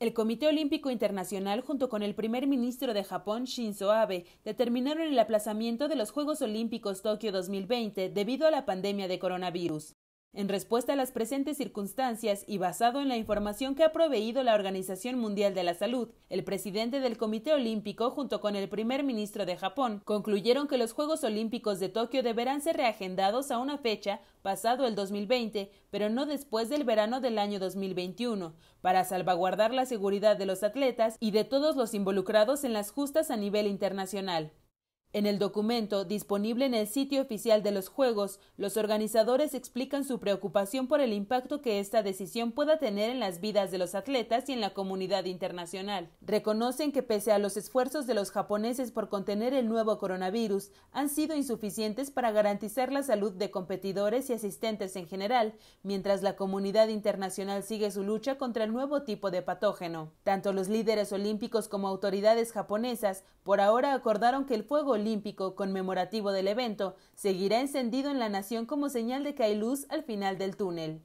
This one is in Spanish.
El Comité Olímpico Internacional, junto con el primer ministro de Japón, Shinzo Abe, determinaron el aplazamiento de los Juegos Olímpicos Tokio 2020 debido a la pandemia de coronavirus. En respuesta a las presentes circunstancias y basado en la información que ha proveído la Organización Mundial de la Salud, el presidente del Comité Olímpico junto con el primer ministro de Japón concluyeron que los Juegos Olímpicos de Tokio deberán ser reagendados a una fecha pasado el 2020, pero no después del verano del año 2021, para salvaguardar la seguridad de los atletas y de todos los involucrados en las justas a nivel internacional. En el documento, disponible en el sitio oficial de los Juegos, los organizadores explican su preocupación por el impacto que esta decisión pueda tener en las vidas de los atletas y en la comunidad internacional. Reconocen que pese a los esfuerzos de los japoneses por contener el nuevo coronavirus, han sido insuficientes para garantizar la salud de competidores y asistentes en general, mientras la comunidad internacional sigue su lucha contra el nuevo tipo de patógeno. Tanto los líderes olímpicos como autoridades japonesas por ahora acordaron que el fuego olímpico conmemorativo del evento seguirá encendido en la nación como señal de que hay luz al final del túnel.